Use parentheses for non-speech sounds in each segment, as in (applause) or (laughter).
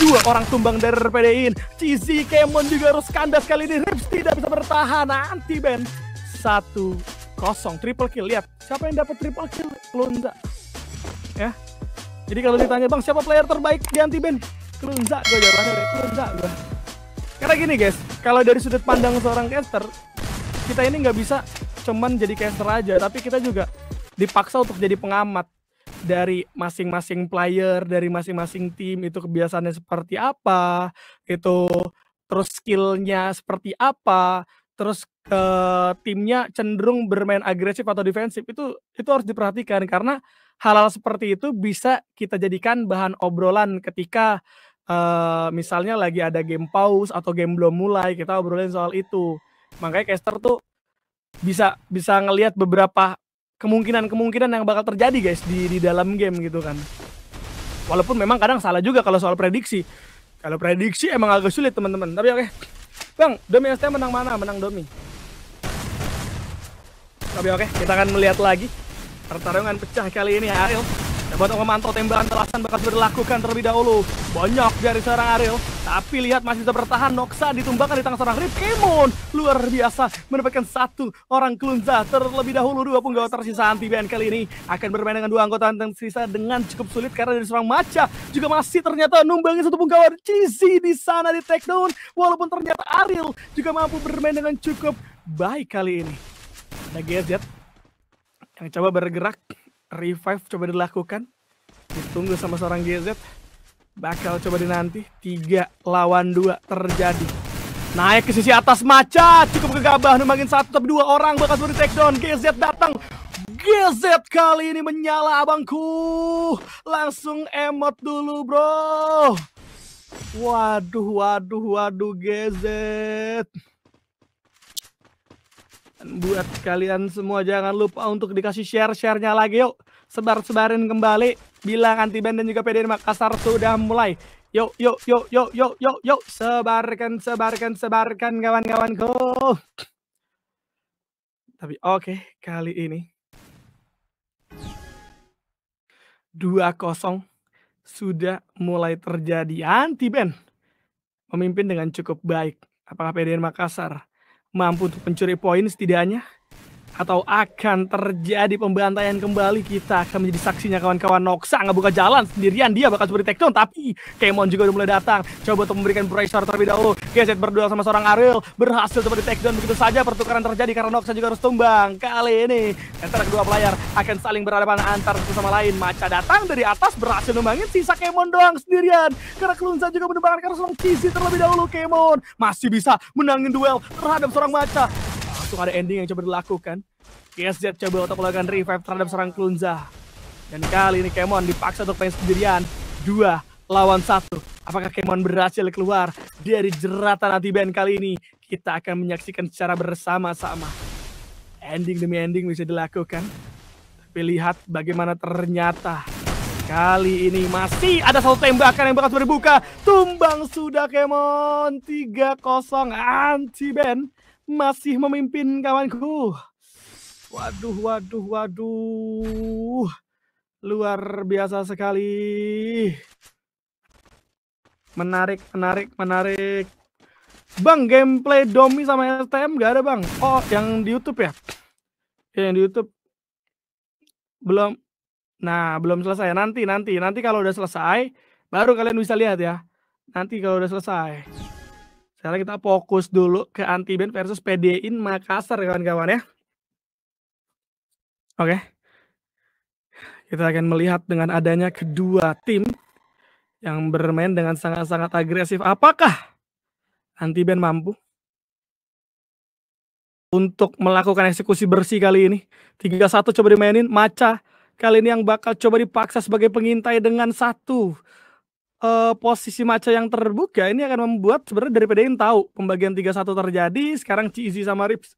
Dua orang tumbang dari RPDIN. Cizi Kemon juga harus kandas kali ini. Rips tidak bisa bertahan. Anti Ben. Satu kosong triple kill lihat siapa yang dapat triple kill Klunza ya jadi kalau ditanya bang siapa player terbaik di anti Ben? Klunza gue jawabannya Klunza gue karena gini guys kalau dari sudut pandang seorang caster kita ini nggak bisa cuman jadi caster aja tapi kita juga dipaksa untuk jadi pengamat dari masing-masing player, dari masing-masing tim itu kebiasaannya seperti apa, itu terus skillnya seperti apa, terus ke timnya cenderung bermain agresif atau defensif itu itu harus diperhatikan karena hal-hal seperti itu bisa kita jadikan bahan obrolan ketika uh, misalnya lagi ada game pause atau game belum mulai kita obrolin soal itu makanya caster tuh bisa bisa ngelihat beberapa kemungkinan-kemungkinan yang bakal terjadi guys di di dalam game gitu kan. Walaupun memang kadang salah juga kalau soal prediksi. Kalau prediksi emang agak sulit teman-teman. Tapi oke. Okay. Bang, Domi ST menang mana? Menang Domi. Tapi oke, kita akan melihat lagi pertarungan pecah kali ini Ariel. Ya, dan buat memantau tembakan balasan bakal berlakukan terlebih dahulu. Banyak dari seorang Ariel. Tapi lihat masih bisa bertahan. Noxa ditumbangkan di tangan seorang Rip Luar biasa mendapatkan satu orang Klunza terlebih dahulu. Dua penggawa tersisa anti band kali ini akan bermain dengan dua anggota yang tersisa dengan cukup sulit karena dari seorang Maca juga masih ternyata numbangin satu penggawa Cheesy di sana di takedown. Walaupun ternyata Ariel juga mampu bermain dengan cukup baik kali ini. Ada GZ yang coba bergerak revive coba dilakukan. Ditunggu sama seorang GZ. Bakal coba dinanti. Tiga lawan dua terjadi. Naik ke sisi atas macet Cukup gegabah numbangin satu tapi dua orang. Bakal seperti take down. GZ datang. GZ kali ini menyala abangku. Langsung emot dulu bro. Waduh, waduh, waduh GZ buat kalian semua jangan lupa untuk dikasih share-sharenya lagi yuk sebar-sebarin kembali bilang anti band dan juga PDN Makassar sudah mulai yuk yuk yuk yuk yuk yuk yuk sebarkan sebarkan sebarkan kawan-kawanku tapi oke okay, kali ini 2-0 sudah mulai terjadi anti band memimpin dengan cukup baik apakah PDN Makassar mampu untuk pencuri poin setidaknya atau akan terjadi pembantaian kembali kita akan menjadi saksinya kawan-kawan Noxa nggak buka jalan sendirian dia bakal seperti tekton tapi Kemon juga udah mulai datang coba untuk memberikan pressure terlebih dahulu Geset berdua sama seorang Ariel berhasil seperti tekton begitu saja pertukaran terjadi karena Noxa juga harus tumbang kali ini antara kedua player akan saling berhadapan antar satu sama lain Maca datang dari atas berhasil numbangin sisa Kemon doang sendirian karena Kelunsa juga menumbangkan karena seorang Cici terlebih dahulu Kemon masih bisa menangin duel terhadap seorang Maca langsung ada ending yang coba dilakukan. KSZ coba untuk melakukan revive terhadap serang Klunza. Dan kali ini Kemon dipaksa untuk main sendirian. Dua lawan satu. Apakah Kemon berhasil keluar dari jeratan anti-ban kali ini? Kita akan menyaksikan secara bersama-sama. Ending demi ending bisa dilakukan. Tapi lihat bagaimana ternyata Kali ini masih ada satu tembakan yang bakal berbuka. Tumbang sudah Kemon 3-0 anti-ban masih memimpin kawanku. Waduh, waduh, waduh. Luar biasa sekali. Menarik, menarik, menarik. Bang, gameplay Domi sama STM gak ada bang? Oh, yang di Youtube ya? ya yang di Youtube. Belum. Nah, belum selesai. Nanti, nanti. Nanti kalau udah selesai, baru kalian bisa lihat ya. Nanti kalau udah selesai. Sekarang kita fokus dulu ke anti versus PDIN Makassar kawan-kawan ya. Oke. Kita akan melihat dengan adanya kedua tim yang bermain dengan sangat-sangat agresif. Apakah anti mampu untuk melakukan eksekusi bersih kali ini? 3-1 coba dimainin. Maca kali ini yang bakal coba dipaksa sebagai pengintai dengan satu uh, posisi Maca yang terbuka ini akan membuat sebenarnya dari pedain tahu pembagian 3-1 terjadi, sekarang Cizi sama Rips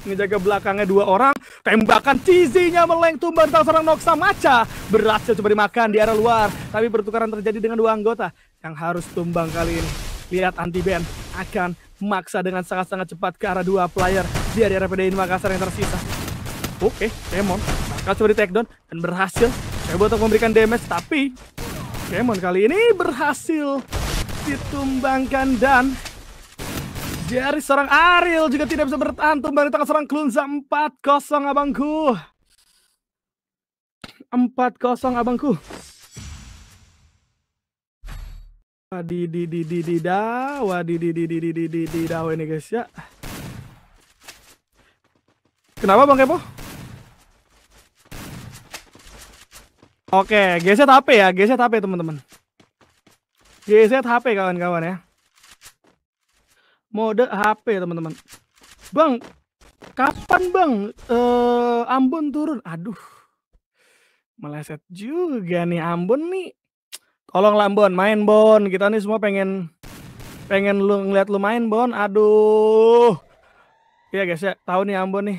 ngejaga belakangnya dua orang tembakan Cizinya meleng tumbang tentang seorang Noxa Maca berhasil coba dimakan di arah luar tapi pertukaran terjadi dengan dua anggota yang harus tumbang kali ini lihat anti band akan maksa dengan sangat-sangat cepat ke arah dua player di area ini Makassar yang tersisa oke okay, Demon bakal coba di takedown dan berhasil coba untuk memberikan damage tapi Pokemon kali ini berhasil ditumbangkan dan dari seorang Ariel juga tidak bisa bertahan tumbang di tangan seorang Klunza 4-0 abangku. 4-0 abangku. Wadi di ini guys ya. Kenapa Bang Kepo? Oke, GZ HP ya, GZ HP teman-teman. GZ HP kawan-kawan ya. Mode HP teman-teman. Bang, kapan bang uh, Ambon turun? Aduh, meleset juga nih Ambon nih. Tolong Lambon main Bon. Kita nih semua pengen pengen lu ngeliat lu main Bon. Aduh. ya guys ya, tahu nih Ambon nih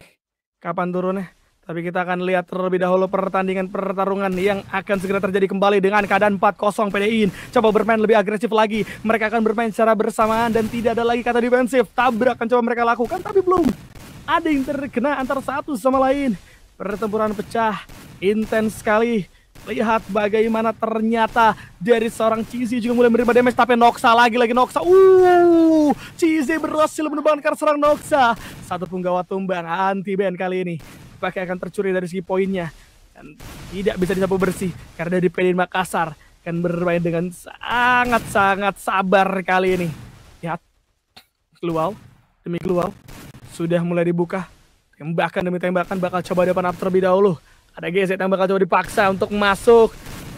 kapan turunnya. Tapi kita akan lihat terlebih dahulu pertandingan pertarungan yang akan segera terjadi kembali dengan keadaan 4-0 PDI. Coba bermain lebih agresif lagi. Mereka akan bermain secara bersamaan dan tidak ada lagi kata defensif. Tabrak akan coba mereka lakukan tapi belum. Ada yang terkena antara satu sama lain. Pertempuran pecah. Intens sekali. Lihat bagaimana ternyata dari seorang Cizi juga mulai menerima damage tapi Noxa lagi lagi Noxa. Uh, Cizi berhasil menebangkan serang Noxa. Satu penggawa tumbang anti band kali ini pasti akan tercuri dari segi poinnya. Dan tidak bisa disapu bersih karena dari PD Makassar akan bermain dengan sangat-sangat sabar kali ini. Lihat, ya, keluar demi keluar sudah mulai dibuka. Tembakan demi tembakan bakal coba depan up terlebih dahulu. Ada GZ yang bakal coba dipaksa untuk masuk.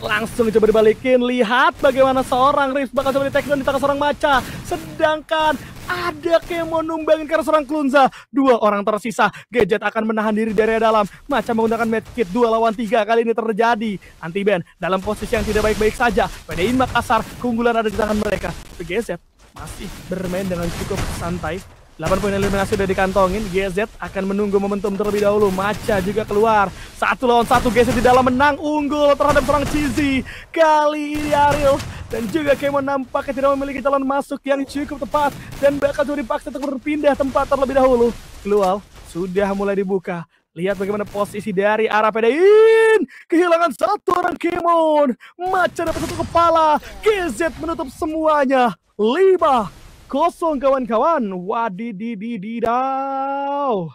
Langsung coba dibalikin. Lihat bagaimana seorang Rips bakal coba di takedown di tangan seorang Maca. Sedangkan ada yang mau numbangin karena seorang Klunza. Dua orang tersisa. Gadget akan menahan diri dari dalam. Maca menggunakan medkit. Dua lawan tiga kali ini terjadi. anti Antiben dalam posisi yang tidak baik-baik saja. Pada PDI Makassar. Keunggulan ada di tangan mereka. PGZ masih bermain dengan cukup santai. 8 poin eliminasi sudah dikantongin, GZ akan menunggu momentum terlebih dahulu, Maca juga keluar, satu lawan satu GZ di dalam menang, unggul terhadap seorang Cizi, kali ini Ariel dan juga Kemon nampaknya tidak memiliki calon masuk yang cukup tepat, dan bakal juga dipaksa untuk berpindah tempat terlebih dahulu, Keluar sudah mulai dibuka, Lihat bagaimana posisi dari arah Pedain. Kehilangan satu orang Kemon. Maca dapat satu kepala. GZ menutup semuanya. Lima, kosong kawan-kawan. Wadididididaw.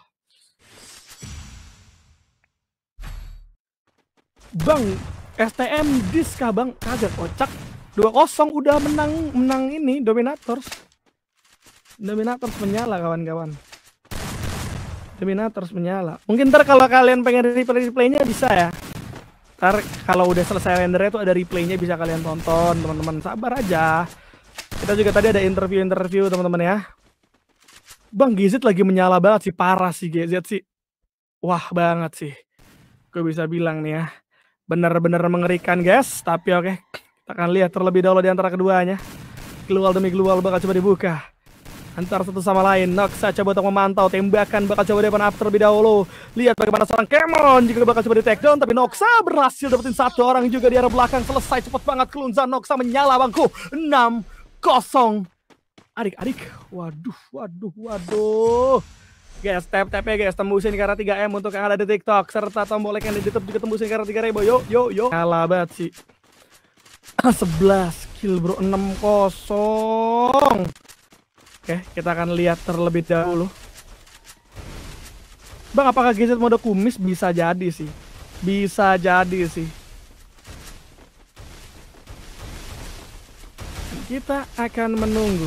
Bang, STM diska bang? kaget kocak. 2-0 udah menang menang ini Dominators. Dominators menyala kawan-kawan. Dominators menyala. Mungkin ntar kalau kalian pengen replay-replaynya bisa ya. Ntar kalau udah selesai rendernya tuh ada replaynya bisa kalian tonton teman-teman. Sabar aja. Kita juga tadi ada interview-interview teman-teman ya. Bang Gizit lagi menyala banget sih, parah sih GZ sih. Wah banget sih. Gue bisa bilang nih ya. Bener-bener mengerikan guys, tapi oke. Okay. Kita akan lihat terlebih dahulu di antara keduanya. Keluar demi keluar bakal coba dibuka. Antar satu sama lain, Noxa coba untuk memantau tembakan bakal coba depan after terlebih dahulu. Lihat bagaimana seorang Cameron juga bakal coba di take tapi Noxa berhasil dapetin satu orang juga di arah belakang. Selesai cepat banget kelunzan Noxa menyala bangku. 6 kosong. Adik-adik, waduh, waduh, waduh. Guys, tap ya guys, tembusin karena 3M untuk yang ada di TikTok. Serta tombol like yang di YouTube juga tembusin karena 3 ribu. Yo, yo, yo. Kalah banget sih. 11 ah, kill bro, 6 kosong. Oke, kita akan lihat terlebih dahulu. Bang, apakah gadget mode kumis bisa jadi sih? Bisa jadi sih. Kita akan menunggu.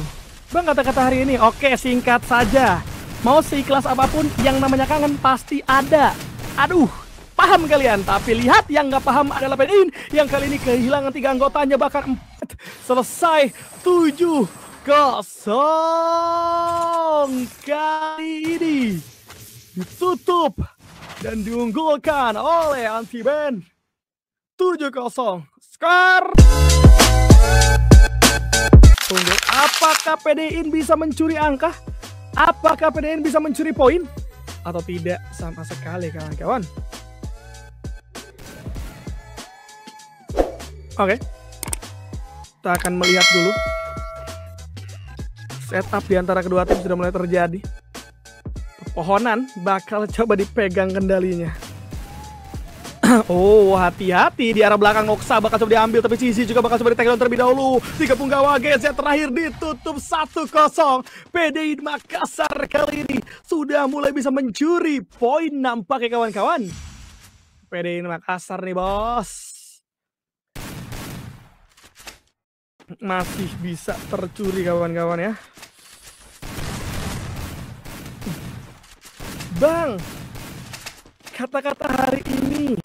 Bang, kata-kata hari ini, oke singkat saja. Mau kelas apapun, yang namanya kangen pasti ada. Aduh, paham kalian. Tapi lihat yang nggak paham adalah Benin. Yang kali ini kehilangan tiga anggotanya, bahkan empat. Selesai tujuh kosong kali ini. Ditutup dan diunggulkan oleh Anti Band tujuh kosong. skor. Tunggu, apakah PDIN bisa mencuri angka? Apakah PDIN bisa mencuri poin? Atau tidak sama sekali kawan-kawan? Oke. Okay. Kita akan melihat dulu. Setup di antara kedua tim sudah mulai terjadi. Pohonan bakal coba dipegang kendalinya. (clears throat) oh, hati-hati di arah belakang Oksa bakal coba diambil tapi Sisi juga bakal coba di terlebih dahulu. Tiga punggawa GZ terakhir ditutup 1-0. PDI Makassar kali ini sudah mulai bisa mencuri poin nampaknya kawan-kawan. PDI Makassar nih, Bos. Masih bisa tercuri kawan-kawan ya. Bang, kata-kata hari ini.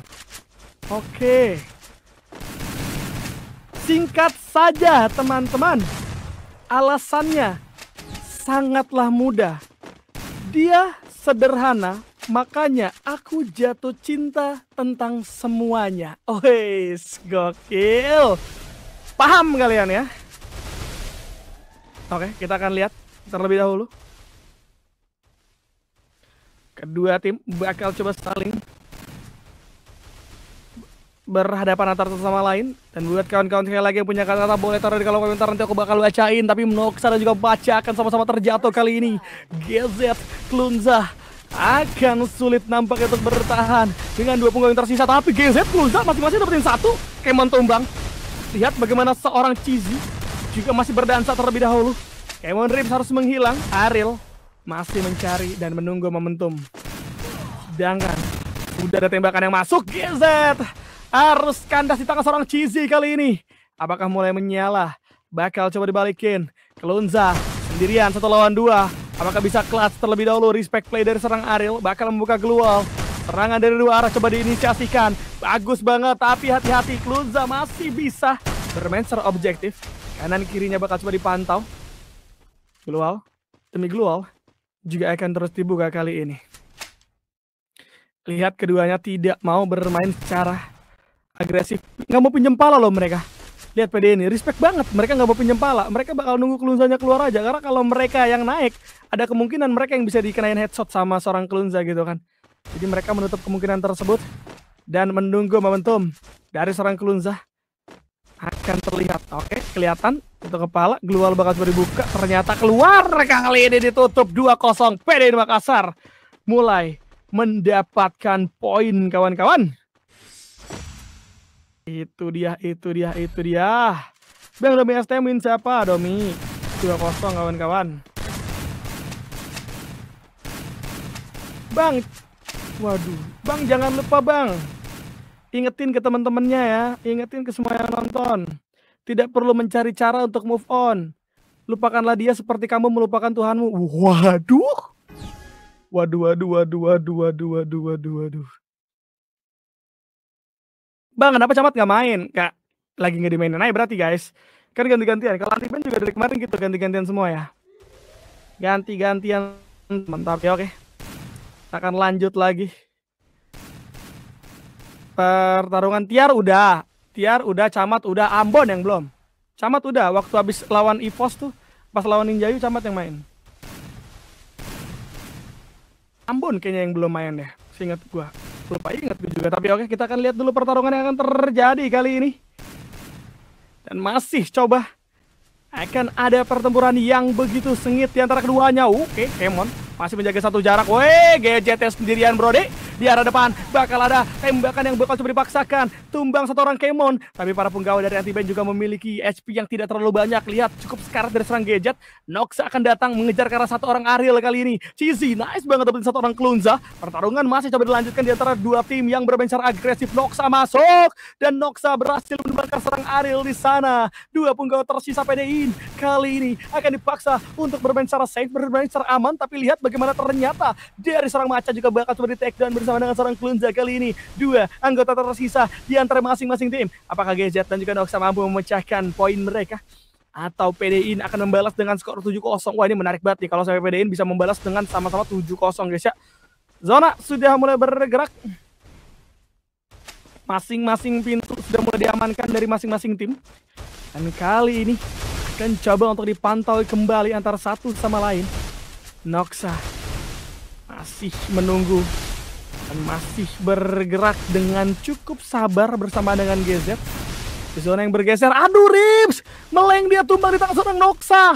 Oke. Singkat saja teman-teman. Alasannya sangatlah mudah. Dia sederhana, makanya aku jatuh cinta tentang semuanya. (laughs) Ois, oh, gokil. Paham kalian ya? Oke, kita akan lihat terlebih dahulu. Kedua tim bakal coba saling berhadapan antar satu sama lain dan buat kawan-kawan sekali lagi yang punya kata-kata boleh taruh di kolom komentar nanti aku bakal bacain tapi Noxa dan juga Baca akan sama-sama terjatuh kali ini GZ Klunza akan sulit nampak untuk bertahan dengan dua punggung yang tersisa tapi GZ Klunza masing-masing dapetin satu Kemon tumbang lihat bagaimana seorang Cizi juga masih berdansa terlebih dahulu Kemon Rips harus menghilang Ariel masih mencari dan menunggu momentum. Sedangkan udah ada tembakan yang masuk, Gezet harus kandas di tangan seorang Cizi kali ini. Apakah mulai menyala? Bakal coba dibalikin. Kelunza sendirian satu lawan dua. Apakah bisa clutch terlebih dahulu? Respect play dari serang Ariel bakal membuka glual. Serangan dari dua arah coba diinisiasikan. Bagus banget, tapi hati-hati. Klunza masih bisa bermain secara objektif. Kanan kirinya bakal coba dipantau. Glual, demi Glual juga akan terus dibuka kali ini. Lihat keduanya tidak mau bermain secara agresif. Nggak mau pinjam pala loh mereka. Lihat PD ini, respect banget. Mereka nggak mau pinjam pala. Mereka bakal nunggu kelunzanya keluar aja. Karena kalau mereka yang naik, ada kemungkinan mereka yang bisa dikenain headshot sama seorang kelunza gitu kan. Jadi mereka menutup kemungkinan tersebut. Dan menunggu momentum dari seorang kelunza akan terlihat. Oke, kelihatan itu kepala. Global bakal dibuka, Ternyata keluar kali ini ditutup 2-0. PD Makassar mulai mendapatkan poin kawan-kawan. Itu dia, itu dia, itu dia. Bang Domi STM win siapa? Domi 2-0 kawan-kawan. Bang, waduh. Bang jangan lupa bang. Ingetin ke teman-temannya ya, ingetin ke semua yang nonton. Tidak perlu mencari cara untuk move on. Lupakanlah dia seperti kamu melupakan Tuhanmu. Waduh. Waduh, waduh, waduh, waduh, waduh, waduh, waduh, waduh. Bang, kenapa camat nggak main? Kak, lagi nggak dimainin aja berarti guys. Kan ganti-gantian. Kalau Antiman juga dari kemarin gitu ganti-gantian semua ya. Ganti-gantian. Mantap ya, oke. Okay. Kita akan lanjut lagi pertarungan Tiar udah, Tiar udah, Camat udah, Ambon yang belum. Camat udah, waktu habis lawan ifos tuh, pas lawan Ninjayu Camat yang main. Ambon kayaknya yang belum main deh, seingat gua. Lupa ingat juga, tapi oke kita akan lihat dulu pertarungan yang akan terjadi kali ini. Dan masih coba akan ada pertempuran yang begitu sengit di antara keduanya. Oke, Kemon masih menjaga satu jarak. Woi, gadgetnya sendirian, Bro, deh di arah depan. Bakal ada tembakan yang bakal coba dipaksakan. Tumbang satu orang Kemon. Tapi para penggawa dari anti band juga memiliki HP yang tidak terlalu banyak. Lihat cukup sekarat dari serang gadget. Nox akan datang mengejar karena satu orang Ariel kali ini. Cheesy nice banget dapetin satu orang Klunza. Pertarungan masih coba dilanjutkan di antara dua tim yang bermain secara agresif. Noxa masuk dan Noxa berhasil menembakkan serang Ariel di sana. Dua penggawa tersisa PDIin kali ini akan dipaksa untuk bermain secara safe, bermain secara aman. Tapi lihat bagaimana ternyata dari serang Maca juga bakal coba di take down bersama dengan seorang Klunza kali ini. Dua anggota tersisa di antara masing-masing tim. Apakah GZ dan juga Noxa mampu memecahkan poin mereka? atau PDIN akan membalas dengan skor 7-0. Wah ini menarik banget nih kalau sampai PDIN bisa membalas dengan sama-sama 7-0 guys ya. Zona sudah mulai bergerak. Masing-masing pintu sudah mulai diamankan dari masing-masing tim. Dan kali ini akan coba untuk dipantau kembali antara satu sama lain. Noxa masih menunggu masih bergerak dengan cukup sabar bersama dengan GZ. Di zona yang bergeser, aduh Rips! Meleng dia tumbang di tangan seorang Noxa.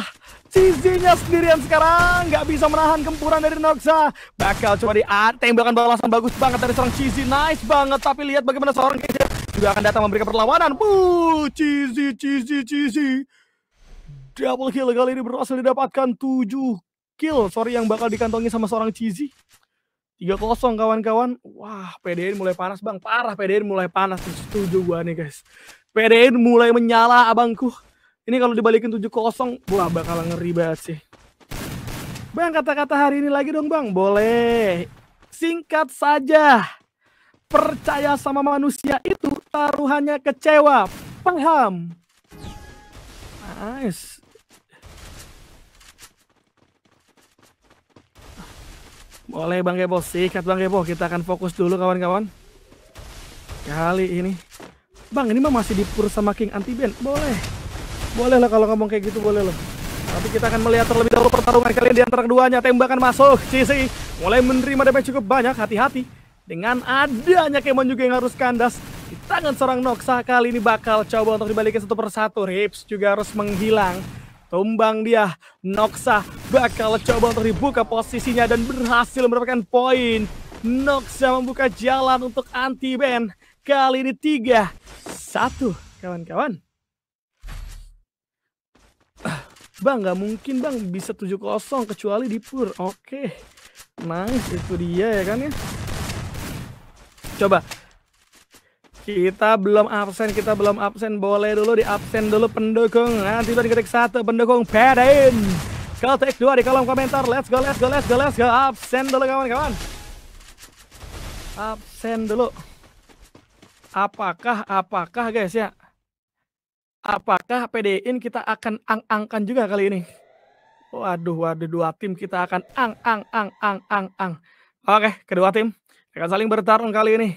Cizinya sendirian sekarang, nggak bisa menahan gempuran dari Noxa. Bakal coba di ah, tembakan balasan bagus banget dari seorang Cizi, nice banget. Tapi lihat bagaimana seorang GZ juga akan datang memberikan perlawanan. Wuh, Cizi, Cizi, Cizi. Double kill kali ini berhasil didapatkan 7 kill. Sorry yang bakal dikantongi sama seorang Cizi tiga kosong kawan-kawan. Wah, PDN mulai panas, Bang. Parah PDN mulai panas. Setuju gua nih, guys. PDN mulai menyala, Abangku. Ini kalau dibalikin tujuh kosong wah bakal ngeri banget sih. Bang, kata-kata hari ini lagi dong, Bang. Boleh. Singkat saja. Percaya sama manusia itu taruhannya kecewa. Paham? Nice. Boleh Bang Gebo, sikat Bang Gebo. Kita akan fokus dulu kawan-kawan. Kali ini. Bang, ini mah masih dipur sama King Antiben. Boleh. Boleh lah kalau ngomong kayak gitu, boleh loh. Tapi kita akan melihat terlebih dahulu pertarungan kalian di antara keduanya. Tembakan masuk, CC mulai menerima damage cukup banyak. Hati-hati dengan adanya Kemon juga yang harus kandas di tangan seorang Noxa. Kali ini bakal coba untuk dibalikin satu persatu. Rips juga harus menghilang. Tumbang dia. Noxa bakal coba untuk dibuka posisinya dan berhasil mendapatkan poin. Noxa membuka jalan untuk anti band Kali ini tiga, satu, kawan-kawan. Bang, nggak mungkin bang bisa 7-0 kecuali di pur. Oke, nice itu dia ya kan ya. Coba kita belum absen, kita belum absen. Boleh dulu di absen dulu pendukung. Nanti kita diketik satu pendukung. Padain. Kalau take dua di kolom komentar. Let's go, let's go, let's go, let's go. Absen dulu kawan-kawan. Absen dulu. Apakah, apakah guys ya? Apakah PDIN kita akan ang-angkan juga kali ini? Waduh, waduh, dua tim kita akan ang, ang, ang, ang, ang, ang. Oke, kedua tim akan saling bertarung kali ini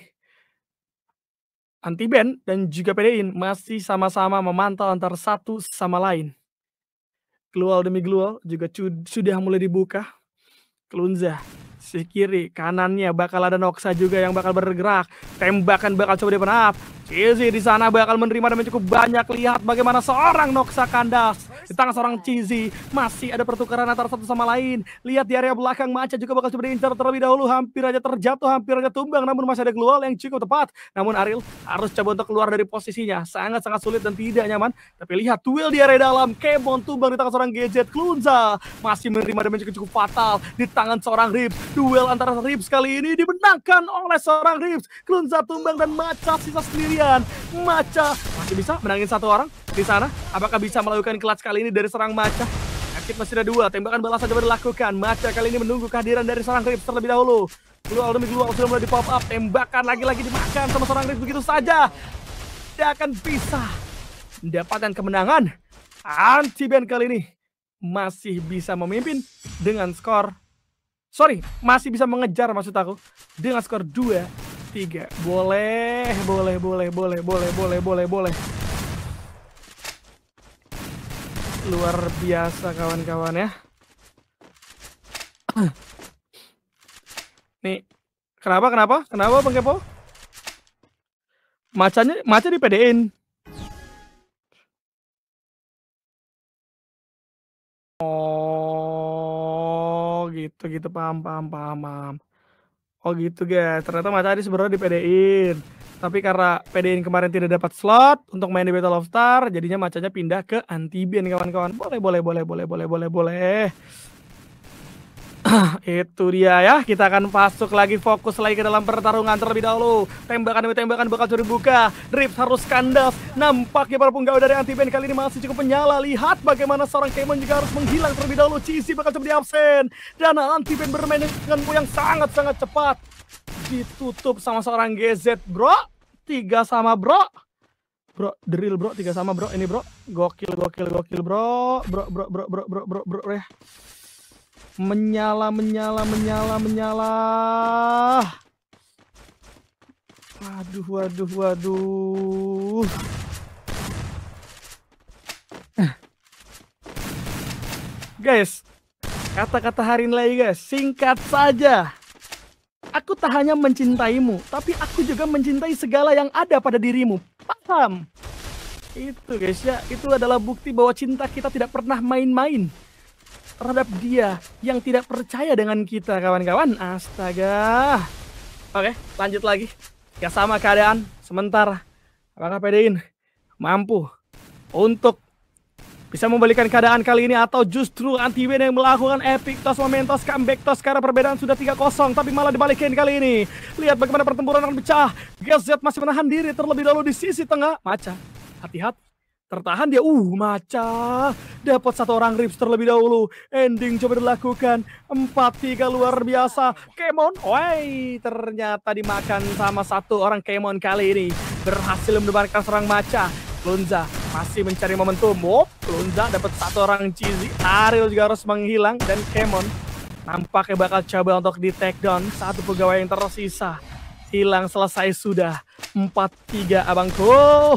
anti dan juga PDIN masih sama-sama memantau antara satu sama lain. Keluar demi keluar juga sudah mulai dibuka. Kelunza, si kiri, kanannya bakal ada Noxa juga yang bakal bergerak. Tembakan bakal coba dipenap. Cizi di sana bakal menerima dan cukup banyak. Lihat bagaimana seorang Noxa kandas di tangan seorang Cizi. Masih ada pertukaran antara satu sama lain. Lihat di area belakang Maca juga bakal seperti incar terlebih dahulu. Hampir aja terjatuh, hampir aja tumbang. Namun masih ada keluar yang cukup tepat. Namun Aril harus coba untuk keluar dari posisinya. Sangat-sangat sulit dan tidak nyaman. Tapi lihat duel di area dalam. Kemon tumbang di tangan seorang Gadget. Klunza masih menerima damage cukup fatal di tangan seorang Rip Duel antara Rip kali ini dimenangkan oleh seorang Rip Klunza tumbang dan Maca sisa sendiri sendirian. Maca masih bisa menangin satu orang di sana. Apakah bisa melakukan kelas kali ini dari serang Maca? Aktif masih ada dua, tembakan balas saja dilakukan. Maca kali ini menunggu kehadiran dari serang Rip terlebih dahulu. Keluar demi keluar sudah mulai di pop up, tembakan lagi-lagi dimakan sama serang Rip begitu saja. Tidak akan bisa mendapatkan kemenangan. Anti Ben kali ini masih bisa memimpin dengan skor sorry, masih bisa mengejar maksud aku dengan skor 2 tiga. Boleh, boleh, boleh, boleh, boleh, boleh, boleh, boleh. Luar biasa kawan-kawan ya. Nih, kenapa, kenapa, kenapa Bang Kepo? macanya macan di PDN. Oh, gitu, gitu, paham, paham, paham, paham. Oh gitu guys, ternyata Matahari sebenarnya di PDIN. Tapi karena PDIN kemarin tidak dapat slot untuk main di Battle of Star, jadinya macanya pindah ke Antiben kawan-kawan. Boleh, boleh, boleh, boleh, boleh, boleh, boleh. Itu dia ya, kita akan masuk lagi fokus lagi ke dalam pertarungan terlebih dahulu. Tembakan demi tembakan bakal curi buka. Rips harus kandas. Nampaknya para penggawa dari anti band kali ini masih cukup menyala. Lihat bagaimana seorang Kemon juga harus menghilang terlebih dahulu. Cici bakal coba di absen. Dan anti band bermain dengan yang sangat-sangat cepat. Ditutup sama seorang GZ, bro. Tiga sama bro. Bro, drill bro, tiga sama bro, ini bro, gokil, gokil, gokil bro, bro, bro, bro, bro, bro, bro, bro, bro, bro menyala menyala menyala menyala waduh waduh waduh guys kata-kata hari ini lagi guys singkat saja aku tak hanya mencintaimu tapi aku juga mencintai segala yang ada pada dirimu paham itu guys ya itu adalah bukti bahwa cinta kita tidak pernah main-main terhadap dia yang tidak percaya dengan kita kawan-kawan. Astaga. Oke, lanjut lagi. Ya sama keadaan sementara. Apakah PDIN mampu untuk bisa membalikan keadaan kali ini atau justru Antiben yang melakukan epic toss momentos comeback toss karena perbedaan sudah 3-0 tapi malah dibalikin kali ini. Lihat bagaimana pertempuran akan pecah. GZ masih menahan diri terlebih dahulu di sisi tengah. Maca, hati-hati. Tertahan dia, uh maca. Dapat satu orang rips terlebih dahulu. Ending coba dilakukan. empat tiga luar biasa. Kemon, oi ternyata dimakan sama satu orang Kemon kali ini. Berhasil mendebarkan seorang maca. Lunza masih mencari momentum. Wop, oh, Lunza dapat satu orang Cheesy. Ariel juga harus menghilang. Dan Kemon nampaknya bakal coba untuk di take down. Satu pegawai yang tersisa. Hilang selesai sudah. empat tiga abangku.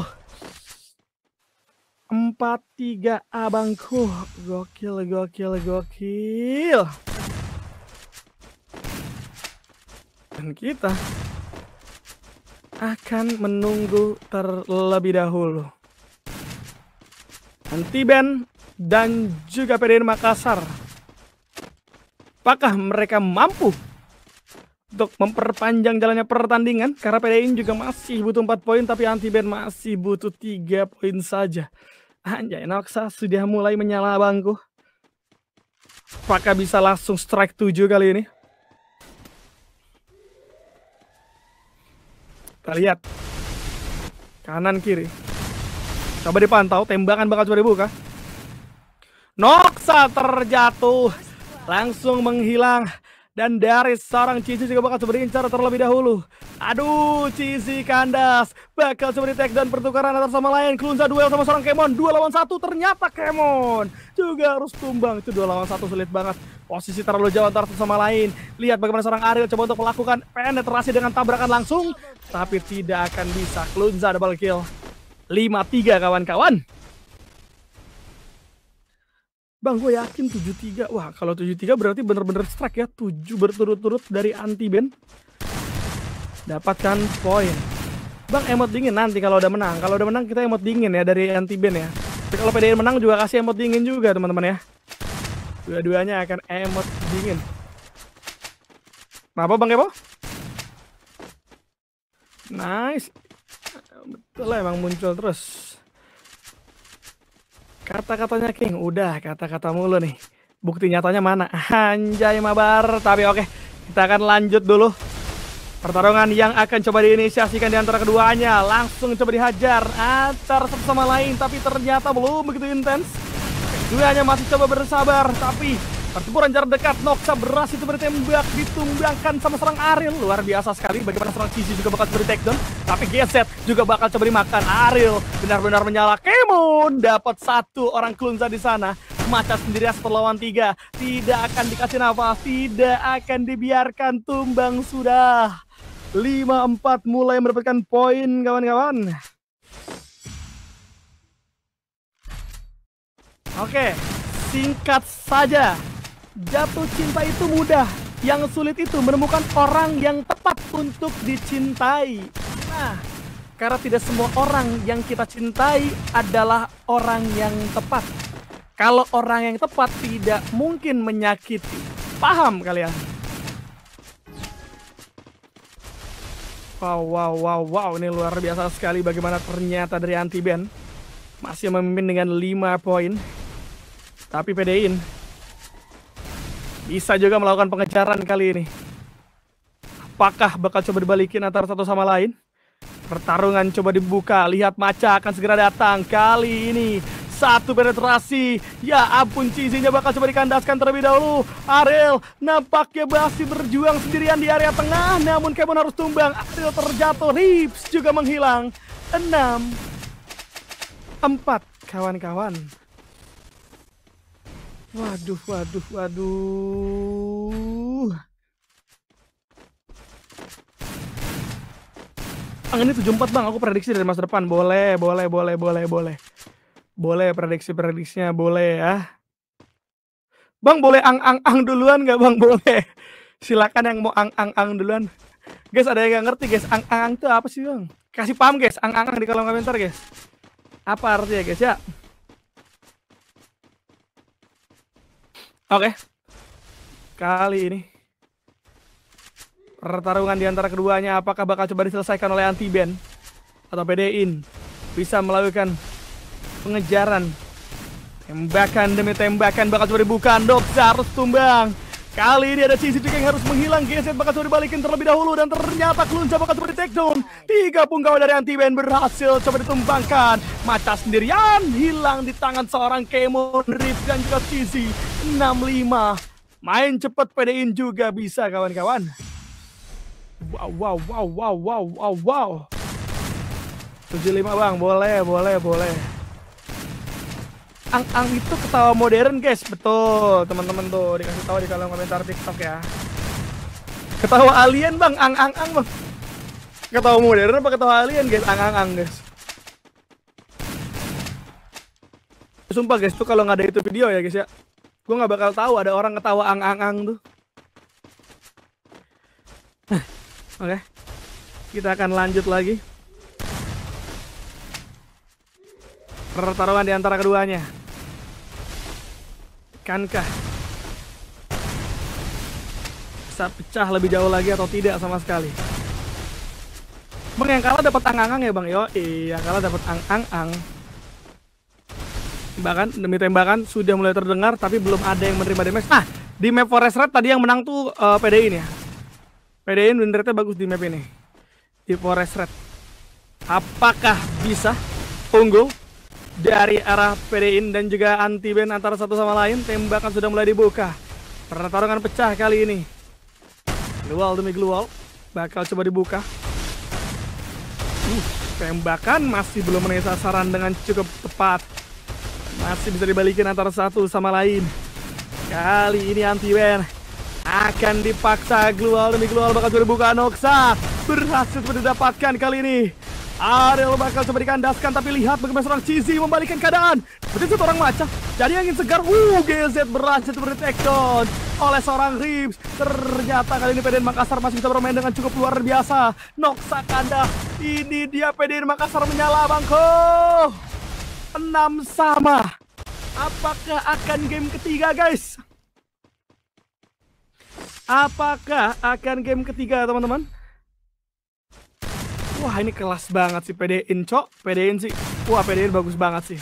Empat tiga abangku. Gokil, gokil, gokil. Dan kita akan menunggu terlebih dahulu. Anti Ben dan juga PDN Makassar. Apakah mereka mampu untuk memperpanjang jalannya pertandingan? Karena PDN juga masih butuh 4 poin tapi Anti band masih butuh tiga poin saja. Anjay, Noxa sudah mulai menyala bangku. Apakah bisa langsung strike 7 kali ini? Kita lihat. Kanan kiri. Coba dipantau, tembakan bakal coba dibuka. Noxa terjatuh. Langsung menghilang. Dan dari seorang Cici juga bakal berincar terlebih dahulu. Aduh, Cici kandas. Bakal coba di down pertukaran antar sama lain. Klunza duel sama seorang Kemon. Dua lawan satu ternyata Kemon. Juga harus tumbang. Itu dua lawan satu sulit banget. Posisi terlalu jauh antar sama lain. Lihat bagaimana seorang Ariel coba untuk melakukan penetrasi dengan tabrakan langsung. Tapi tidak akan bisa. Klunza double kill. 5-3 kawan-kawan. Bang, gue yakin 73. Wah, kalau 73 berarti bener-bener strike ya. 7 berturut-turut dari anti Ben. Dapatkan poin. Bang, emot dingin nanti kalau udah menang. Kalau udah menang kita emot dingin ya dari anti Ben ya. Kalau PDN menang juga kasih emot dingin juga teman-teman ya. Dua-duanya akan emot dingin. Kenapa Bang Kepo? Nice. Betul lah emang muncul terus. Kata-katanya King, udah kata-kata mulu nih. Bukti nyatanya mana? Anjay mabar. Tapi oke, kita akan lanjut dulu. Pertarungan yang akan coba diinisiasikan di antara keduanya. Langsung coba dihajar antar satu sama lain. Tapi ternyata belum begitu intens. Keduanya masih coba bersabar. Tapi Pertempuran jarak dekat, Noxa berhasil itu bertembak, ditumbangkan sama serang Ariel. Luar biasa sekali bagaimana serang Cici juga bakal beri takedown. Tapi GZ juga bakal coba dimakan. Ariel benar-benar menyala. kemun dapat satu orang Klunza di sana. Maca sendiri setelah lawan tiga. Tidak akan dikasih nafas, tidak akan dibiarkan tumbang sudah. 5-4 mulai mendapatkan poin kawan-kawan. Oke, singkat saja Jatuh cinta itu mudah. Yang sulit itu menemukan orang yang tepat untuk dicintai. Nah, karena tidak semua orang yang kita cintai adalah orang yang tepat. Kalau orang yang tepat tidak mungkin menyakiti. Paham kalian? Wow, wow, wow, wow. Ini luar biasa sekali bagaimana ternyata dari anti-band. Masih memimpin dengan 5 poin. Tapi PDIin bisa juga melakukan pengejaran kali ini. Apakah bakal coba dibalikin antara satu sama lain? Pertarungan coba dibuka. Lihat Maca akan segera datang. Kali ini satu penetrasi. Ya ampun Cizinya bakal coba dikandaskan terlebih dahulu. Ariel nampaknya masih berjuang sendirian di area tengah. Namun Kemon harus tumbang. Ariel terjatuh. Rips juga menghilang. Enam, empat kawan-kawan. Waduh, waduh, waduh. Angin itu jemput bang, aku prediksi dari masa depan. Boleh, boleh, boleh, boleh, boleh. Boleh prediksi-prediksinya, boleh ya. Bang boleh ang-ang-ang duluan nggak bang? Boleh. Silakan yang mau ang-ang-ang duluan. Guys ada yang nggak ngerti guys, ang-ang ang itu apa sih bang? Kasih paham guys, ang ang-ang di kolom komentar guys. Apa artinya guys ya? Oke. Okay. Kali ini pertarungan di antara keduanya apakah bakal coba diselesaikan oleh anti band atau PDIN bisa melakukan pengejaran tembakan demi tembakan bakal coba dibuka Dok harus tumbang Kali ini ada juga yang harus menghilang. Geset bakal sudah dibalikin terlebih dahulu. Dan ternyata Klunca bakal sudah di take down. Tiga punggawa dari anti band berhasil coba ditumbangkan. Mata sendirian hilang di tangan seorang Kemon Rift dan juga sisi 65. Main cepat pedein juga bisa kawan-kawan. Wow, wow, wow, wow, wow, wow, wow. 75 bang, boleh, boleh, boleh. Ang-ang itu ketawa modern guys, betul teman-teman tuh dikasih tahu di kolom komentar TikTok ya. Ketawa alien bang, ang-ang-ang bang. Ketawa modern apa ketawa alien guys, ang-ang-ang guys. Sumpah guys, tuh kalau nggak ada itu video ya guys ya, gue nggak bakal tahu ada orang ketawa ang-ang-ang tuh. (laughs) Oke, okay. kita akan lanjut lagi. Pertarungan di antara keduanya. Kankah bisa pecah lebih jauh lagi atau tidak sama sekali? Bang yang kalah dapat ang-ang ya bang yo, iya kalah dapat angang ang Bahkan demi tembakan sudah mulai terdengar tapi belum ada yang menerima damage. Ah di map Forest Red tadi yang menang tuh uh, eh, PDI ini ya. PDI win rate bagus di map ini. Di Forest Red. Apakah bisa unggul dari arah PDIN dan juga anti band antara satu sama lain tembakan sudah mulai dibuka pertarungan pecah kali ini glual demi glual bakal coba dibuka uh, tembakan masih belum menaik sasaran dengan cukup tepat masih bisa dibalikin antara satu sama lain kali ini anti band akan dipaksa glual demi glual bakal coba dibuka Noxa berhasil mendapatkan kali ini Ariel bakal coba dikandaskan tapi lihat bagaimana seorang Cizi membalikkan keadaan. Seperti satu orang maca. Jadi angin segar. Uh, GZ berhasil seperti takedown oleh seorang Rips. Ternyata kali ini PDN Makassar masih bisa bermain dengan cukup luar biasa. Noksa Kanda. Ini dia PDN Makassar menyala bangko. Enam sama. Apakah akan game ketiga guys? Apakah akan game ketiga teman-teman? Wah ini kelas banget sih PDIN cok PDIN sih Wah PDIN bagus banget sih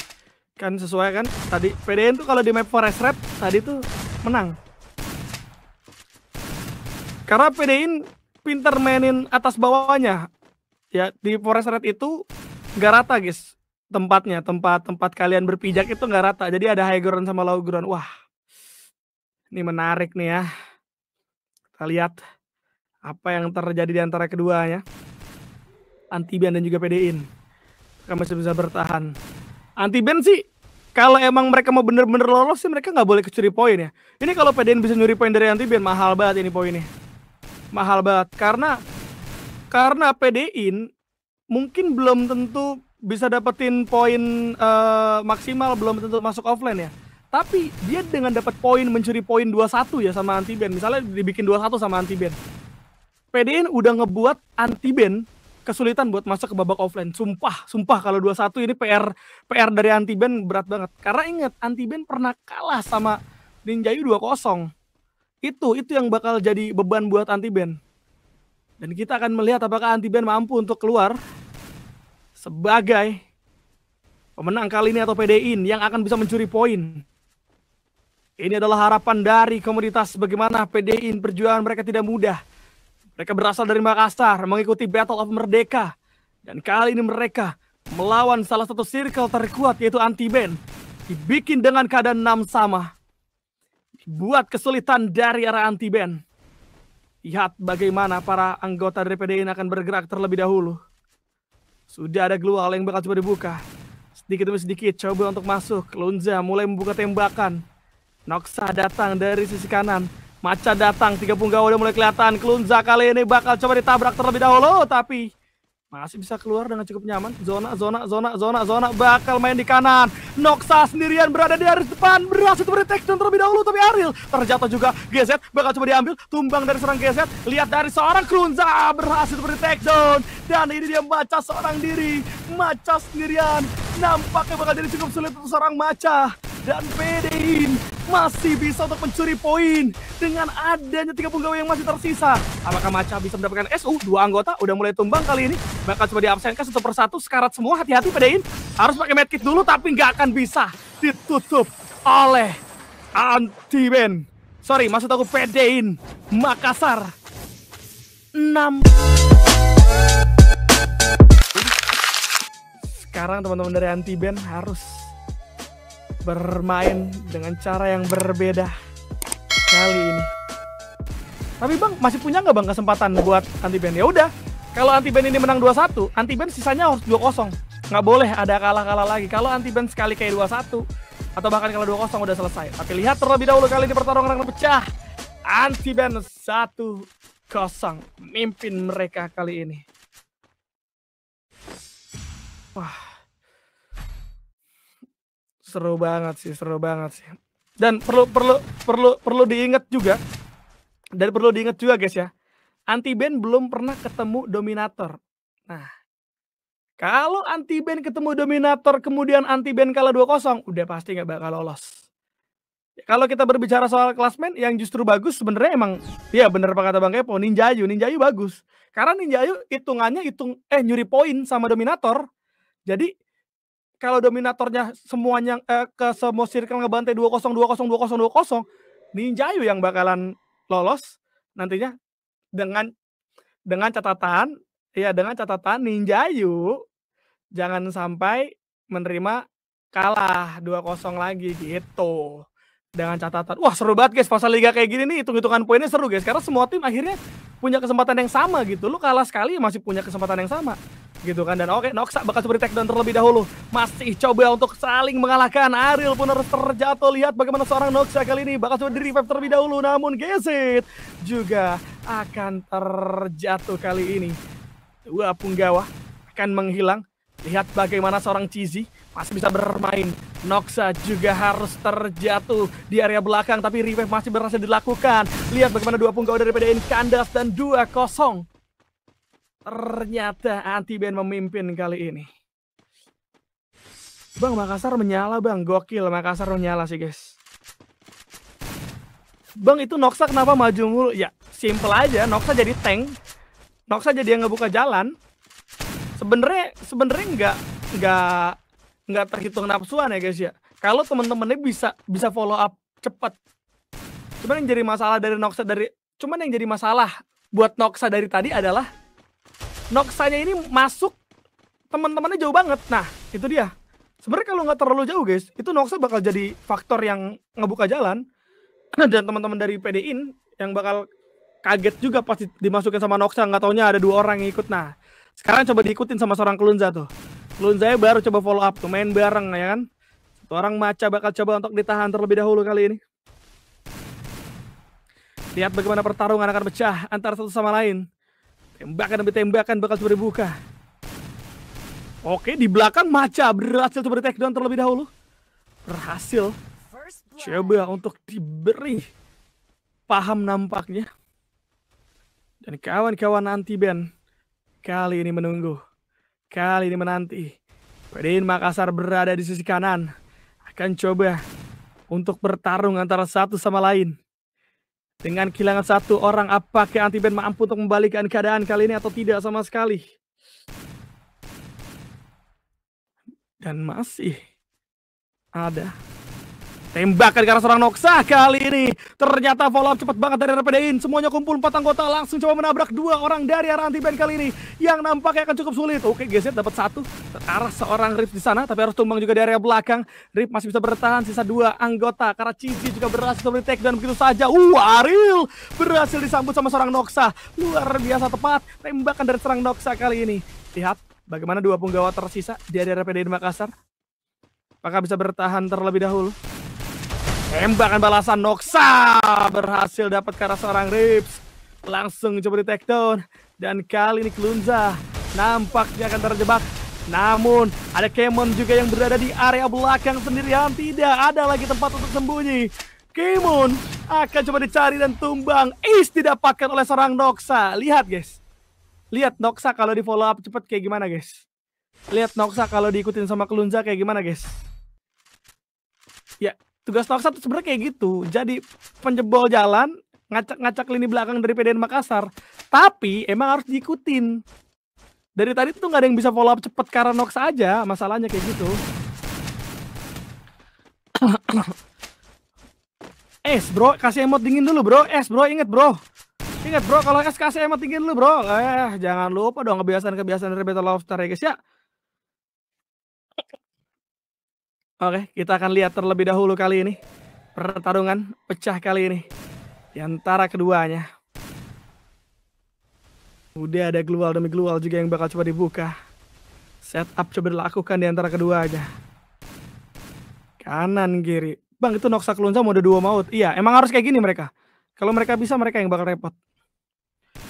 Kan sesuai kan Tadi PDIN tuh kalau di map forest rap Tadi tuh menang Karena PDIN pinter mainin atas bawahnya Ya di forest rap itu Gak rata guys Tempatnya Tempat-tempat kalian berpijak itu gak rata Jadi ada high ground sama low ground Wah Ini menarik nih ya Kita lihat Apa yang terjadi di antara keduanya anti dan juga PDIN. Mereka masih bisa bertahan. anti sih kalau emang mereka mau bener-bener lolos sih mereka nggak boleh kecuri poin ya. Ini kalau PDIN bisa nyuri poin dari anti band mahal banget ini poinnya. Mahal banget karena karena PDIN mungkin belum tentu bisa dapetin poin uh, maksimal belum tentu masuk offline ya. Tapi dia dengan dapat poin mencuri poin 21 ya sama anti band. Misalnya dibikin 21 sama anti band. PDIN udah ngebuat anti band kesulitan buat masuk ke babak offline. Sumpah, sumpah kalau 21 ini PR PR dari anti band berat banget. Karena ingat band pernah kalah sama Ninjayu 2-0. Itu itu yang bakal jadi beban buat anti band. Dan kita akan melihat apakah anti band mampu untuk keluar sebagai pemenang kali ini atau PDIN yang akan bisa mencuri poin. Ini adalah harapan dari komunitas bagaimana PDIN perjuangan mereka tidak mudah. Mereka berasal dari Makassar, mengikuti Battle of Merdeka. Dan kali ini mereka melawan salah satu circle terkuat yaitu Anti-Band. Dibikin dengan keadaan 6 sama. Buat kesulitan dari arah Anti-Band. Lihat bagaimana para anggota dari ini akan bergerak terlebih dahulu. Sudah ada glual yang bakal coba dibuka. Sedikit demi sedikit coba untuk masuk. Lunza mulai membuka tembakan. Noxa datang dari sisi kanan. Maca datang, tiga punggawa udah mulai kelihatan. Klunza kali ini bakal coba ditabrak terlebih dahulu, tapi masih bisa keluar dengan cukup nyaman. Zona, zona, zona, zona, zona bakal main di kanan. Noxa sendirian berada di garis depan. Berhasil beri take terlebih dahulu, tapi Ariel terjatuh juga. GZ bakal coba diambil, tumbang dari serang GZ. Lihat dari seorang Klunza berhasil beri take Dan ini dia Maca seorang diri, Maca sendirian Nampaknya bakal jadi cukup sulit untuk seorang Maca. Dan PDIN masih bisa untuk mencuri poin dengan adanya tiga gawai yang masih tersisa. Apakah Maca bisa mendapatkan SU? Dua anggota udah mulai tumbang kali ini. Bakal coba diabsenkan satu persatu, sekarat semua. Hati-hati PDIN Harus pakai medkit dulu tapi nggak akan bisa ditutup oleh anti ban. Sorry, maksud aku PDIN Makassar. 6 sekarang teman-teman dari anti band harus bermain dengan cara yang berbeda kali ini. Tapi Bang, masih punya nggak Bang kesempatan buat anti band? Ya udah, kalau anti band ini menang 2-1, anti band sisanya harus 2 kosong. Nggak boleh ada kalah-kalah lagi. Kalau anti band sekali kayak dua satu, atau bahkan kalau dua kosong udah selesai. Tapi lihat terlebih dahulu kali ini pertarungan yang pecah. Anti band 1-0 mimpin mereka kali ini. Wah. Seru banget sih, seru banget sih. Dan perlu perlu perlu perlu diingat juga dan perlu diingat juga guys ya. Anti band belum pernah ketemu dominator. Nah, kalau anti band ketemu dominator kemudian anti band kalah dua kosong udah pasti nggak bakal lolos. Kalau kita berbicara soal klasmen yang justru bagus sebenarnya emang ya bener apa kata Bang Kepo, ninja Ninjayu bagus. Karena ninja Ninjayu hitungannya hitung eh nyuri poin sama dominator. Jadi kalau dominatornya semuanya eh, ke semua circle ngebantai 2-0 2-0 2-0 2-0 Ninjayu yang bakalan lolos nantinya dengan dengan catatan ya dengan catatan Ninjayu jangan sampai menerima kalah 2-0 lagi gitu dengan catatan wah seru banget guys fase liga kayak gini nih hitung-hitungan poinnya seru guys karena semua tim akhirnya punya kesempatan yang sama gitu lu kalah sekali ya masih punya kesempatan yang sama gitu kan dan oke okay, Noxa bakal seperti take down terlebih dahulu masih coba untuk saling mengalahkan Ariel pun harus terjatuh lihat bagaimana seorang Noxa kali ini bakal coba di revive terlebih dahulu namun Gesit juga akan terjatuh kali ini wah Punggawa akan menghilang lihat bagaimana seorang Cizi masih bisa bermain. Noxa juga harus terjatuh di area belakang tapi revive masih berhasil dilakukan. Lihat bagaimana dua punggawa daripada kandas dan dua kosong Ternyata anti Ben memimpin kali ini. Bang, Makassar menyala bang. Gokil, Makassar menyala sih guys. Bang, itu Noxa kenapa maju mulu? Ya, simple aja. Noxa jadi tank. Noxa jadi yang ngebuka jalan. sebenernya sebenernya nggak nggak nggak terhitung nafsuan ya guys ya. Kalau temen temannya bisa bisa follow up cepat. Cuman yang jadi masalah dari Noxa dari cuman yang jadi masalah buat Noxa dari tadi adalah Noxanya ini masuk teman-temannya jauh banget. Nah, itu dia. Sebenarnya kalau nggak terlalu jauh guys, itu Noxa bakal jadi faktor yang ngebuka jalan (clears throat) dan teman-teman dari PDIN yang bakal kaget juga pasti dimasukin sama Noxa nggak taunya ada dua orang yang ikut. Nah, sekarang coba diikutin sama seorang Kelunza tuh. Kelunza ya baru coba follow up tuh, main bareng ya kan. Satu orang Maca bakal coba untuk ditahan terlebih dahulu kali ini. Lihat bagaimana pertarungan akan pecah antara satu sama lain. Tembakan demi tembakan bakal coba dibuka. Oke, di belakang Maca berhasil coba di take terlebih dahulu. Berhasil. Coba untuk diberi paham nampaknya. Dan kawan-kawan anti-band Kali ini menunggu. Kali ini menanti. Pedin Makassar berada di sisi kanan. Akan coba untuk bertarung antara satu sama lain. Dengan kehilangan satu orang, apakah Antiben mampu untuk membalikkan keadaan kali ini atau tidak sama sekali? Dan masih ada Tembakan ke arah seorang Noxa kali ini. Ternyata follow up cepat banget dari RPDin. Semuanya kumpul empat anggota langsung coba menabrak dua orang dari arah anti band kali ini. Yang nampaknya akan cukup sulit. Oke, geser dapat satu. Arah seorang Rip di sana tapi harus tumbang juga di area belakang. Rip masih bisa bertahan sisa dua anggota karena Cici juga berhasil beri take dan begitu saja. Uh, Aril berhasil disambut sama seorang Noxa. Luar biasa tepat. Tembakan dari seorang Noxa kali ini. Lihat bagaimana dua penggawa tersisa di area RPDin Makassar. Apakah bisa bertahan terlebih dahulu? Tembakan balasan Noxa berhasil dapat ke arah seorang Rips. Langsung coba di take down. Dan kali ini Klunza nampaknya akan terjebak. Namun ada Kemon juga yang berada di area belakang sendirian. Tidak ada lagi tempat untuk sembunyi. Kemon akan coba dicari dan tumbang. Is didapatkan oleh seorang Noxa. Lihat guys. Lihat Noxa kalau di follow up cepat kayak gimana guys. Lihat Noxa kalau diikutin sama Klunza kayak gimana guys. Ya, Tugas Noxa tuh sebenarnya kayak gitu. Jadi penjebol jalan, ngacak-ngacak lini belakang dari PDN Makassar. Tapi emang harus diikutin. Dari tadi tuh gak ada yang bisa follow up cepet karena Noxa aja. Masalahnya kayak gitu. (coughs) es bro, kasih emot dingin dulu bro. Es bro, inget bro. inget bro, kalau es kasih emot dingin dulu bro. Eh, jangan lupa dong kebiasaan-kebiasaan dari Battle of Star ya guys ya. Oke, kita akan lihat terlebih dahulu kali ini. Pertarungan pecah kali ini. Di antara keduanya. Udah ada glual demi glual juga yang bakal coba dibuka. Setup coba dilakukan di antara keduanya. Kanan, kiri. Bang, itu Noxa Klunza mode dua maut. Iya, emang harus kayak gini mereka. Kalau mereka bisa, mereka yang bakal repot.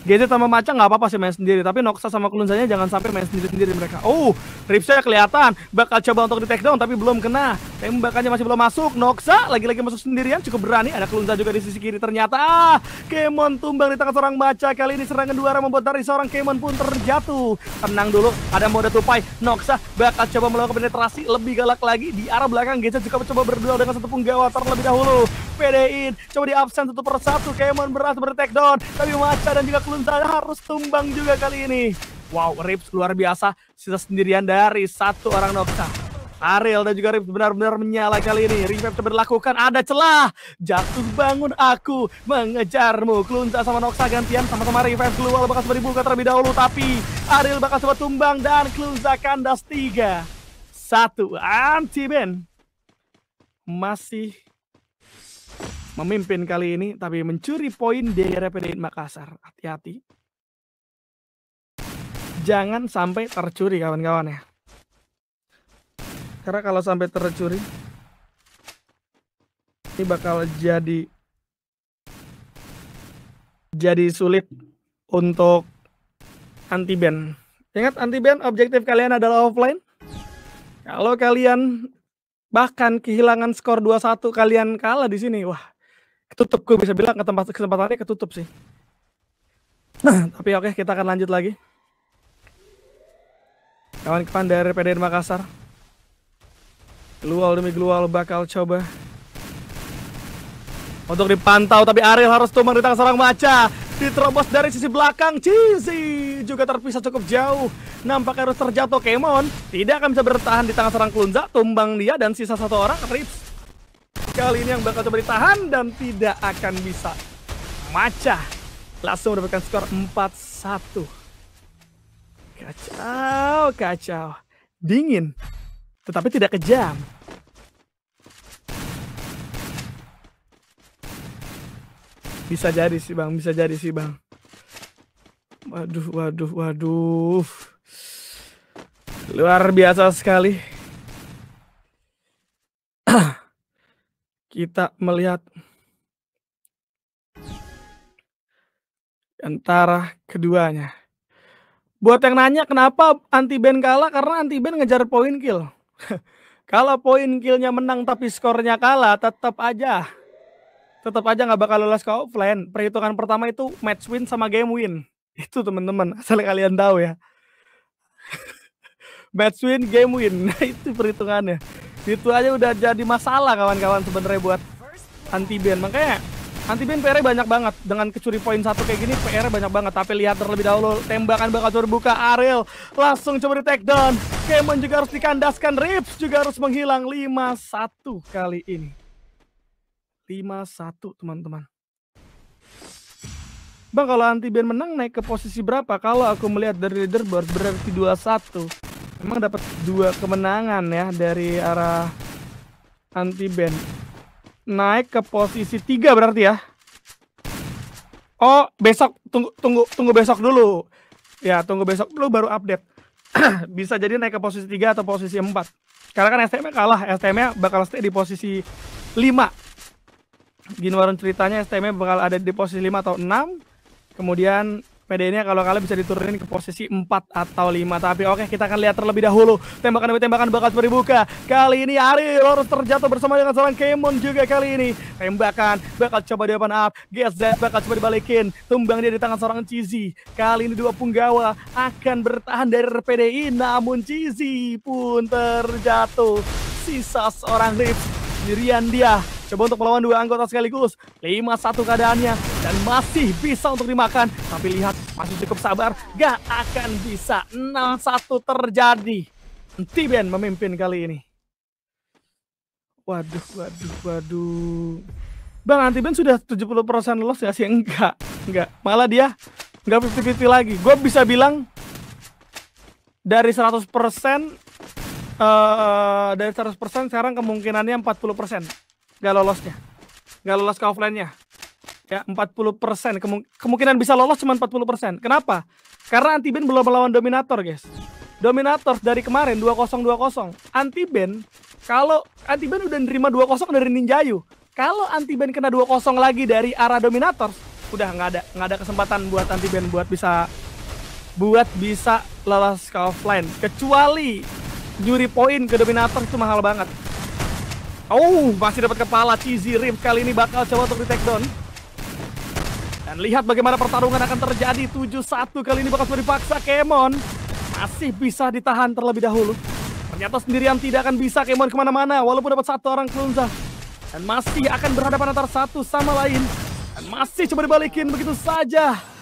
Gadget sama Maca nggak apa-apa sih main sendiri, tapi Noxa sama Kulunzanya jangan sampai main sendiri-sendiri mereka. Oh, Ripsnya kelihatan, bakal coba untuk di takedown tapi belum kena. Tembakannya masih belum masuk, Noxa lagi-lagi masuk sendirian, cukup berani. Ada Kulunza juga di sisi kiri ternyata. Ah, Kemon tumbang di tangan seorang Maca. Kali ini serangan dua orang membuat dari seorang Kemon pun terjatuh. Tenang dulu, ada mode tupai. Noxa bakal coba melakukan penetrasi lebih galak lagi di arah belakang. Gadget juga coba berdua dengan satu penggawa terlebih dahulu dipedein. Coba di absen satu persatu. Kemon berhasil bertek down. Tapi Maca dan juga Klunza harus tumbang juga kali ini. Wow, Rips luar biasa. Sisa sendirian dari satu orang Noxa. Ariel dan juga Rips benar-benar menyala kali ini. Revamp coba dilakukan. Ada celah. Jatuh bangun aku. Mengejarmu. Klunza sama Noxa gantian. Sama-sama Revamp keluar. Bakal sempat dibuka terlebih dahulu. Tapi Ariel bakal sempat tumbang. Dan Klunza kandas tiga. Satu. Anti-Ben. Masih memimpin kali ini tapi mencuri poin di RPD Makassar. Hati-hati. Jangan sampai tercuri kawan-kawan ya. Karena kalau sampai tercuri ini bakal jadi jadi sulit untuk anti ban Ingat anti ban objektif kalian adalah offline. Kalau kalian bahkan kehilangan skor 2-1 kalian kalah di sini, wah ketutup gue bisa bilang ke tempat kesempatannya ketutup sih nah tapi oke kita akan lanjut lagi kawan-kawan dari PDN Makassar Glual demi Glual bakal coba untuk dipantau tapi Ariel harus tumbang di tangan seorang maca diterobos dari sisi belakang Cizi juga terpisah cukup jauh nampaknya harus terjatuh Kemon tidak akan bisa bertahan di tangan seorang Klunza tumbang dia dan sisa satu orang Rips kali ini yang bakal coba ditahan dan tidak akan bisa. Maca langsung mendapatkan skor 4-1. Kacau, kacau. Dingin, tetapi tidak kejam. Bisa jadi sih bang, bisa jadi sih bang. Waduh, waduh, waduh. Luar biasa sekali. kita melihat antara keduanya. Buat yang nanya kenapa anti band kalah karena anti band ngejar poin kill. (laughs) Kalau poin killnya menang tapi skornya kalah tetap aja tetap aja nggak bakal lolos ke offline. Perhitungan pertama itu match win sama game win. (laughs) Itu teman-teman, asal kalian tahu ya. (laughs) match win, game win. Nah, itu perhitungannya itu aja udah jadi masalah kawan-kawan sebenarnya buat anti band makanya anti band PR banyak banget dengan kecuri poin satu kayak gini PR banyak banget tapi lihat terlebih dahulu tembakan bakal terbuka Ariel langsung coba di take down Kemon juga harus dikandaskan Rips juga harus menghilang 5-1 kali ini 5-1 teman-teman Bang kalau anti band menang naik ke posisi berapa kalau aku melihat dari leaderboard berarti 21 Emang dapat dua kemenangan ya dari arah anti band. Naik ke posisi tiga berarti ya. Oh, besok tunggu tunggu tunggu besok dulu. Ya, tunggu besok dulu baru update. (clears throat) Bisa jadi naik ke posisi tiga atau posisi empat. Karena kan STM kalah, STM bakal stay di posisi lima. Gini warung ceritanya STM bakal ada di posisi lima atau enam Kemudian PD-nya kalau kalian bisa diturunin ke posisi 4 atau 5 Tapi oke okay, kita akan lihat terlebih dahulu Tembakan demi tembakan bakal seperti buka Kali ini Ariel harus terjatuh bersama dengan seorang Kemon juga kali ini Tembakan bakal coba di open up GSZ bakal coba dibalikin Tumbang dia di tangan seorang Cizi Kali ini dua punggawa akan bertahan dari PDI Namun Cizi pun terjatuh Sisa seorang Rips sendirian dia. Coba untuk melawan dua anggota sekaligus. Lima satu keadaannya. Dan masih bisa untuk dimakan. Tapi lihat, masih cukup sabar. Gak akan bisa. enam satu terjadi. Tiben memimpin kali ini. Waduh, waduh, waduh. Bang, Antiben sudah 70% loss ya sih? Enggak, enggak. Malah dia enggak 50-50 lagi. Gue bisa bilang dari 100% Eh, dari 100% sekarang kemungkinannya 40% nggak lolosnya nggak lolos ke offline-nya ya 40% Kemung kemungkinan bisa lolos cuma 40% kenapa karena anti band belum melawan dominator guys dominator dari kemarin 0 anti band kalau anti band udah nerima 2-0 dari Ninjayu kalau anti band kena 2-0 lagi dari arah dominator udah nggak ada nggak ada kesempatan buat anti band buat bisa buat bisa lolos ke offline kecuali Juri poin ke Dominator itu mahal banget. Oh, masih dapat kepala. Cheesy Rim kali ini bakal coba untuk di takedown. Dan lihat bagaimana pertarungan akan terjadi. 7-1 kali ini bakal sudah dipaksa Kemon. Masih bisa ditahan terlebih dahulu. Ternyata sendirian tidak akan bisa Kemon kemana-mana. Walaupun dapat satu orang Klunza. Dan masih akan berhadapan antara satu sama lain. Dan masih coba dibalikin begitu saja.